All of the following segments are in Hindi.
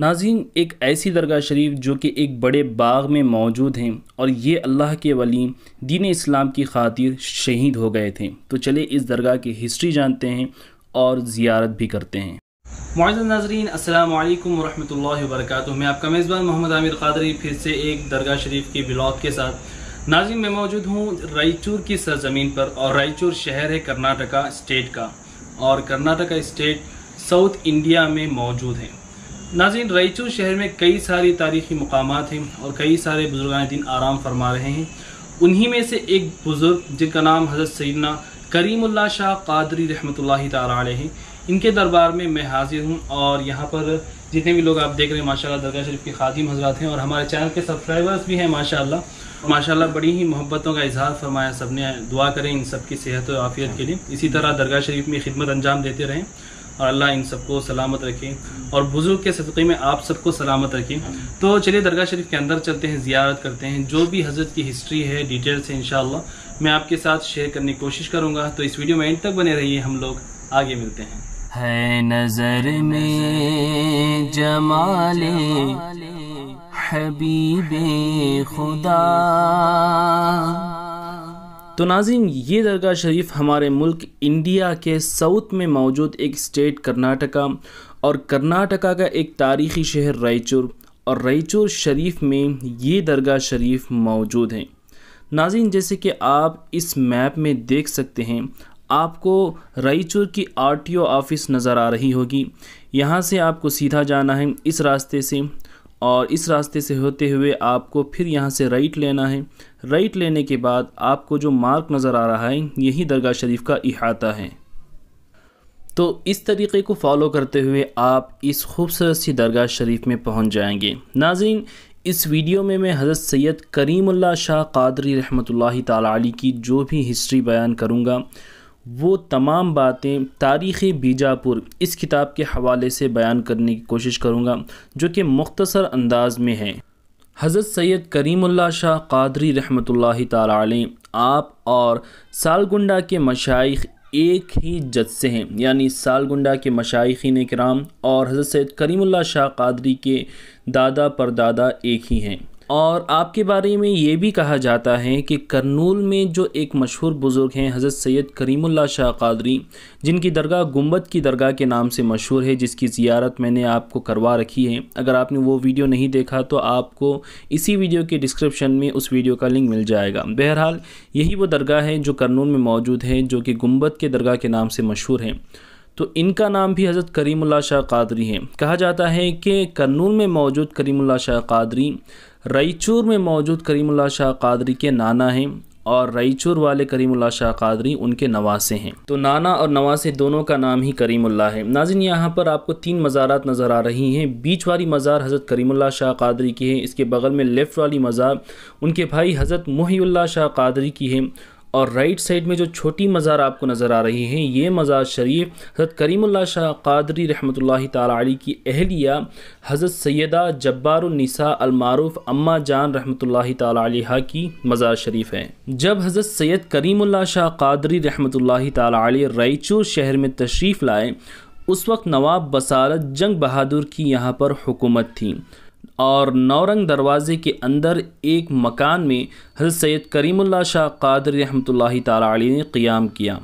नाजीन एक ऐसी दरगाह शरीफ जो कि एक बड़े बाग में मौजूद हैं और ये अल्लाह के वली दीन इस्लाम की खातिर शहीद हो गए थे तो चले इस दरगाह की हिस्ट्री जानते हैं और ज़ियारत भी करते हैं मौजूद नाजरीन अल्लाम वरहमल वर्क मैं आपका मेज़बान मोहम्मद आमिर कदरी फिर से एक दरगाह शरीफ के ब्लॉग के साथ नाजिन मैं मौजूद हूँ रायचूर की सरजमीन पर और रायचूर शहर है कर्नाटका स्टेट का और कर्नाटका स्टेट साउथ इंडिया में मौजूद है नाजिन रईचू शहर में कई सारी तारीखी मकाम हैं और कई सारे बुजुर्गान दिन आराम फरमा रहे हैं उन्हीं में से एक बुज़ुर्ग जिनका नाम हज़रत सैदना करीमुल्ला शाह कादरी रहमत हैं इनके दरबार में मैं हाजिर हूँ और यहाँ पर जितने भी लोग आप देख रहे हैं माशाल्लाह दरगाह शरीफ के खादिम हजरात हैं और हमारे चैनल के सब्सक्राइबर्स भी हैं माशाल्लाह माशाल्लाह बड़ी ही मोहब्बतों का इजहार फरमाया सब ने दुआ करें इन सब की सेहत और आफियत के लिए इसी तरह दरगाह शरीफ में खिदमत अंजाम देते रहें और अल्लाह इन सबको सलामत रखे और बुज़ुर्ग के सदक़े में आप सबको सलामत रखे तो चलिए दरगाह शरीफ के अंदर चलते हैं ज़ियारत करते हैं जो भी हजरत की हिस्ट्री है डिटेल्स है इन मैं आपके साथ शेयर करने की कोशिश करूँगा तो इस वीडियो में एंड तक बने रहिए हम लोग आगे मिलते हैं है नजर में जमाले हबीबे खुदा तो नाजिन ये दरगाह शरीफ हमारे मुल्क इंडिया के साउथ में मौजूद एक स्टेट कर्नाटका और कर्नाटका का एक तारीख़ी शहर रायचूर और रायचूर शरीफ में ये दरगाह शरीफ मौजूद हैं नाजिन जैसे कि आप इस मैप में देख सकते हैं आपको रायचूर की आरटीओ ऑफिस नज़र आ रही होगी यहाँ से आपको सीधा जाना है इस रास्ते से और इस रास्ते से होते हुए आपको फिर यहाँ से राइट लेना है राइट लेने के बाद आपको जो मार्क नज़र आ रहा है यही दरगाह शरीफ का अहाता है तो इस तरीक़े को फॉलो करते हुए आप इस खूबसूरत सी दरगाह शरीफ में पहुँच जाएंगे नाजिन इस वीडियो में मैं हज़रत सैयद करीमुल्ला शाह कादरी रहमतुल्लाहि ताला की जो भी हिस्ट्री बयान करूँगा वो तमाम बातें तारीख़ बीजापुर इस किताब के हवाले से बयान करने की कोशिश करूँगा जो कि मुख्तसर अंदाज में है हज़रत सैयद करीमुल्ला शाह कादरी रहमत ताली आप और सालगुंडा के मशाइ एक ही जद से हैं यानी सालगुंडा के मशाइन कराम और हज़रत सैद करीमुल्ला शाह कादरी के दादा पर दादा एक ही हैं और आपके बारे में ये भी कहा जाता है कि करनूल में जो एक मशहूर बुज़ुर्ग हैं हज़रत सैयद करीमुल्ला शाह कादरी जिनकी दरगाह गुम्बद की दरगाह के नाम से मशहूर है जिसकी ज़ियारत मैंने आपको करवा रखी है अगर आपने वो वीडियो नहीं देखा तो आपको इसी वीडियो के डिस्क्रिप्शन में उस वीडियो का लिंक मिल जाएगा बहरहाल यही वो दरगाह है जो करनूल में मौजूद है जो कि गुम्बद के दरगाह के नाम से मशहूर है तो इनका नाम भी हज़रत करीमुल्ला शाह कादरी है कहा जाता है कि करनूल में मौजूद करीमुल्ला शाह कादरी रईचूर में मौजूद करीमुल्ला शाह कादरी के नाना हैं और रईचूर वाले करीमुल्ला शाह कादरी उनके नवासे हैं तो नाना और नवासे दोनों का नाम ही करीमुल्ला है नाजिन यहाँ पर आपको तीन मज़ारात नज़र आ रही हैं बीच वाली मज़ार हज़रत करीमुल्ला शाह कादरी की है इसके बगल में लेफ़्ट वाली मज़ार उनके भाई हज़रत मोहल्ला शाह कादरी की है और राइट साइड में जो छोटी मज़ार आपको नज़र आ रही हैं ये मज़ार शरीफ हज़रत करीमुल्ला शाह कादरी ताला ताली की अहलिया हज़रत सैदा जब्बारनिसा अलमारूफ़ अम्मा जान रहमत ताली की मज़ार शरीफ है जब हज़रत सैद करीमुल्ला शाह कादरी ताला ताली रायचूर शहर में तशरीफ़ लाए उस वक्त नवाब बसारत जंग बहादुर की यहाँ पर हुकूमत थी और नौरंग दरवाज़े के अंदर एक मकान में हजरत सैद करीमुल्ला शाह कादरी रहमतुल्लाह ताली ने क़ियाम किया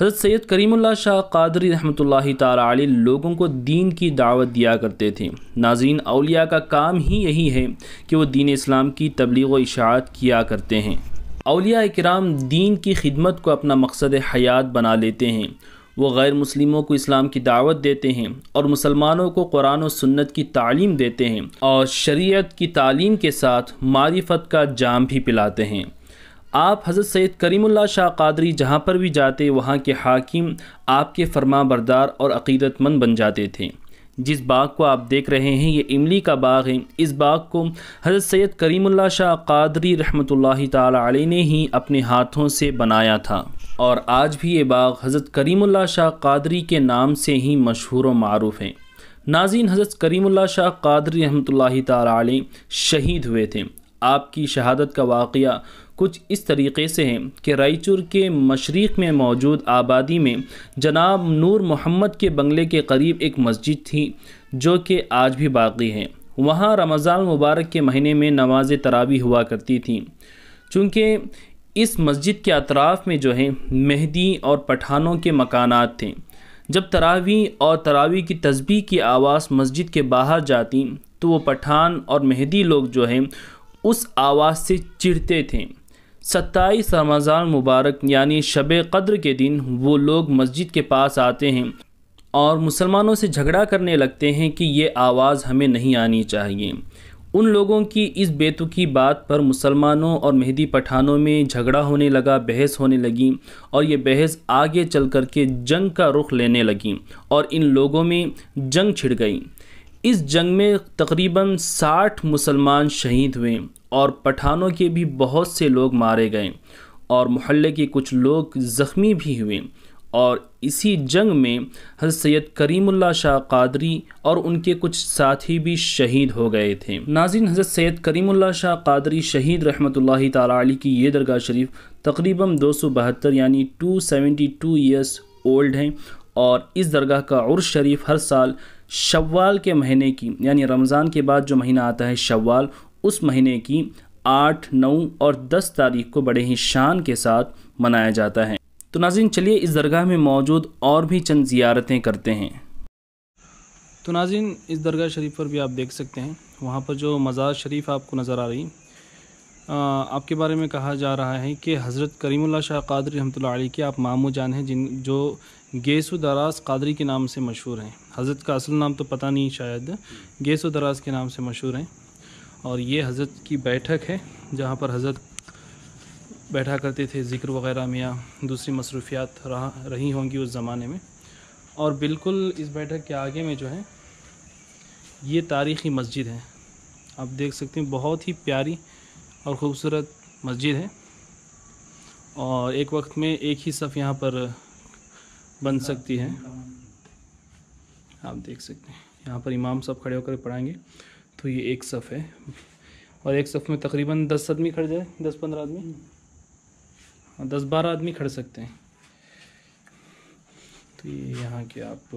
हजरत सैद करीमुल्ला शाह कादरी रहमतुल्लाह ताली लोगों को दीन की दावत दिया करते थे नाजीन अलिया का काम ही यही है कि वो दीन इस्लाम की तबलीग व इशात किया करते हैं अलिया कराम दीन की खिदमत को अपना मकसद हयात बना लेते हैं वो गैर मुस्लिमों को इस्लाम की दावत देते हैं और मुसलमानों को कुरान और सुन्नत की तालीम देते हैं और शरीयत की तालीम के साथ मारिफत का जाम भी पिलाते हैं आप हज़रत सैद करीमुल्ला शाह कादरी जहाँ पर भी जाते वहाँ के हाकिम आपके फरमा बरदार और अकीदतमंद बन जाते थे जिस बाग को आप देख रहे हैं ये इमली का बाग है इस बाग को हज़रत सैयद करीमल्ला शाह कादरी रहमतुल्लाह ताली ने ही अपने हाथों से बनाया था और आज भी ये बाग हज़रत करीमल्ला शाह कादरी के नाम से ही मशहूर व मरूफ़ हैं नाजीन हज़रत करीमल्ला शाह कादरी रहमतुल्लाह ताली शहीद हुए थे आपकी शहादत का वाक़ कुछ इस तरीके से हैं कि रायचूर के मशरक़ में मौजूद आबादी में जनाब नूर मोहम्मद के बंगले के करीब एक मस्जिद थी जो कि आज भी बाकी है वहाँ रमज़ान मुबारक के महीने में नमाज तरावी हुआ करती थी चूँकि इस मस्जिद के अतराफ़ में जो है मेहदी और पठानों के मकानात थे जब तरावी और तरावी की तस्बी की आवाज़ मस्जिद के बाहर जाती तो वो पठान और मेहदी लोग जो हैं उस आवाज़ से चिढ़ते थे सत्ताईस रमज़ान मुबारक यानी शब कद्र के दिन वो लोग मस्जिद के पास आते हैं और मुसलमानों से झगड़ा करने लगते हैं कि ये आवाज़ हमें नहीं आनी चाहिए उन लोगों की इस बेतुकी बात पर मुसलमानों और मेहदी पठानों में झगड़ा होने लगा बहस होने लगी और ये बहस आगे चल कर के जंग का रुख लेने लगी और इन लोगों में जंग छिड़ गई इस जंग में तकरीबन 60 मुसलमान शहीद हुए और पठानों के भी बहुत से लोग मारे गए और मोहल्ले के कुछ लोग ज़ख्मी भी हुए और इसी जंग में हजरत सैद करीमुल्ला शाह कादरी और उनके कुछ साथी भी शहीद हो गए थे नाजिन हजरत सैद करीमुल्ला शाह कादरी शहीद रहमतुल्लाह ताली की ये दरगाह शरीफ तकरीबन दो सौ बहत्तर यानी two seventy two years old हैं और इस दरगाह का उर्स शरीफ हर साल शव्वाल के महीने की यानी रमज़ान के बाद जो महीना आता है शव्वाल उस महीने की आठ नौ और दस तारीख को बड़े ही शान के साथ मनाया जाता है तो नाजिन चलिए इस दरगाह में मौजूद और भी चंद ज़ियारतें करते हैं तो नाजिन इस दरगाह शरीफ पर भी आप देख सकते हैं वहाँ पर जो मज़ार शरीफ आपको नज़र आ रही आपके बारे में कहा जा रहा है कि हज़रत करीमुल्ला शाह कदर रहमत आप मामू जान हैं जिन जो गेसु दराज कादरी के नाम से मशहूर हैं हज़रत का असल नाम तो पता नहीं शायद गेसु दराज के नाम से मशहूर हैं और ये हज़रत की बैठक है जहाँ पर हज़रत बैठा करते थे ज़िक्र वगैरह में या दूसरी मसरूफियात रहा रही होंगी उस ज़माने में और बिल्कुल इस बैठक के आगे में जो है ये तारीख़ी मस्जिद है आप देख सकते हैं बहुत ही प्यारी और ख़ूबसूरत मस्जिद है और एक वक्त में एक ही सफ़ यहाँ पर बन सकती है आप देख सकते हैं यहाँ पर इमाम साहब खड़े होकर पढ़ाएंगे तो ये एक सफ़ है और एक सफ़ में तकरीबन दस आदमी खड़ जाए दस पंद्रह आदमी और दस बारह आदमी खड़ सकते हैं तो ये यहाँ के आप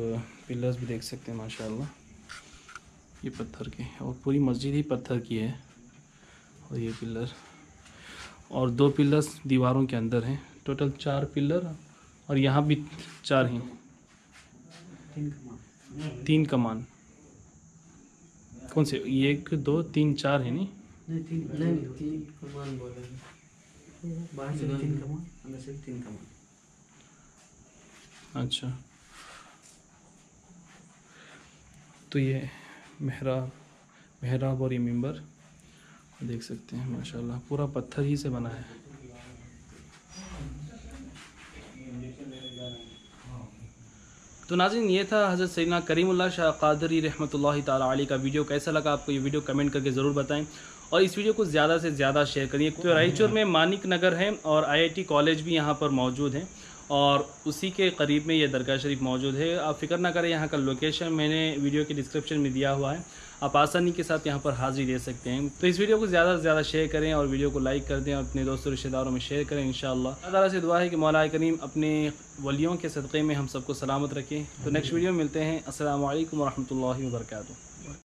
पिलर्स भी देख सकते हैं माशाल्लाह ये पत्थर के और पूरी मस्जिद ही पत्थर की है और ये पिलर और दो पिलर्स दीवारों के अंदर हैं टोटल चार पिलर और यहाँ भी चार हैं तीन कमान कौन से एक दो तीन चार है नहीं अच्छा तो ये मेहराब मेहराब और ये मेम्बर देख सकते हैं माशाल्लाह पूरा पत्थर ही से बना है तो नाजिन ये था हज़रत सैना करीमुल्ला शाह कादरी रहमत ताली का वीडियो कैसा लगा आपको ये वीडियो कमेंट करके ज़रूर बताएं और इस वीडियो को ज़्यादा से ज़्यादा शेयर करिए तो रायचूर में मानिक नगर है और आईआईटी कॉलेज भी यहाँ पर मौजूद हैं और उसी के करीब में ये दरगाह शरीफ मौजूद है आप फिक्र ना करें यहाँ का लोकेशन मैंने वीडियो के डिस्क्रिप्शन में दिया हुआ है आप आसानी के साथ यहाँ पर हाज़िरी दे सकते हैं तो इस वीडियो को ज़्यादा से ज़्यादा शेयर करें और वीडियो को लाइक कर दें और अपने दोस्तों रिश्तेदारों में शेयर करें इन ताला से दुआ है कि मौलाए करीम अपने वलियों के सदक़े में हम सबको सलामत रखें तो नेक्स्ट वीडियो में मिलते हैं असल वरहमल वर्का